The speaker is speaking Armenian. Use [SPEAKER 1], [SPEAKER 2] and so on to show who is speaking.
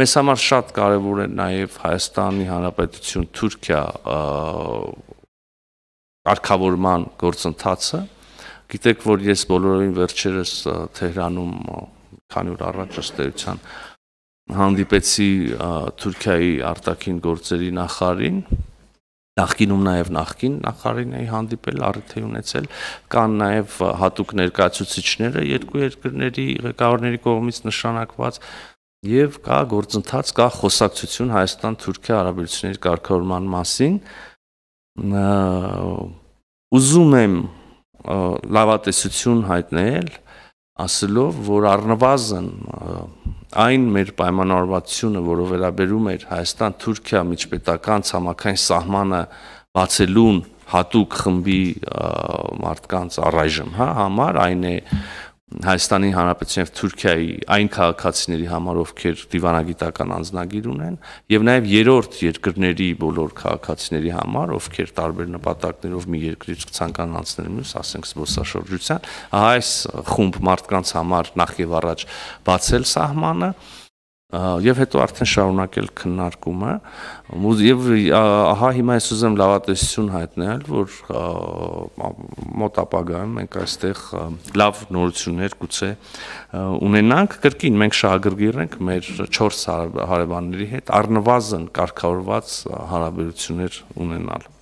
[SPEAKER 1] Մեզ համար շատ կարևոր է նաև Հայաստանի Հանրապետություն Թուրքիա արխավորման գործընթացը։ Գիտեք, որ ես բոլորովին վերջերս Թեհրանում քանի օր առաջ ըստեյության հանդիպեցի Թուրքիայի արտաքին գործերի նախարարին, նախկինում նաև նախկին նախարին էի հանդիպել, առիթի ունեցել, կան նաև հատուկ ներկայացուցիչները երկու երկրների ղեկավարների կողմից նշանակված եւ կա գործընթաց, կա խոսակցություն Հայաստան-Թուրքիա հարաբերությունների կարգավորման մասին։ Ուզում եմ լավատեսություն հայտնել, ասելով, որ առնվազն այն մեր պայմանավորվածությունը, որը վերաբերում էր Հայաստան-Թուրքիա միջպետական ցամաքային սահմանը բացելուն հատուկ խմբի մարդկանց առայժմ, հա, համար այն է, Հայաստանի Հանրապետության եւ Թուրքիայի այն քաղաքացիների համար, ովքեր դիվանագիտական անձնագիր ունեն, եւ նաեւ երրորդ երկրների բոլոր քաղաքացիների համար, ովքեր տարբեր նպատակներով մի երկրից ցանկանան անցնել մյուս, ասենք զբոսաշրջության, այս խումբ մարդկանց համար նախ եւ առաջ բացել սահմանը, եւ հետո արդեն շարունակել քննարկումը եւ ահա հիմա ես ուզեմ լավատեսություն հայտնել որ մոտ ապագայում մենք այստեղ լավ նորություններ գուցե ունենանք կրկին մենք շահագրգիռ ենք մեր 4 հարևանների հետ առնվազն կարգավորված հարաբերություններ ունենալ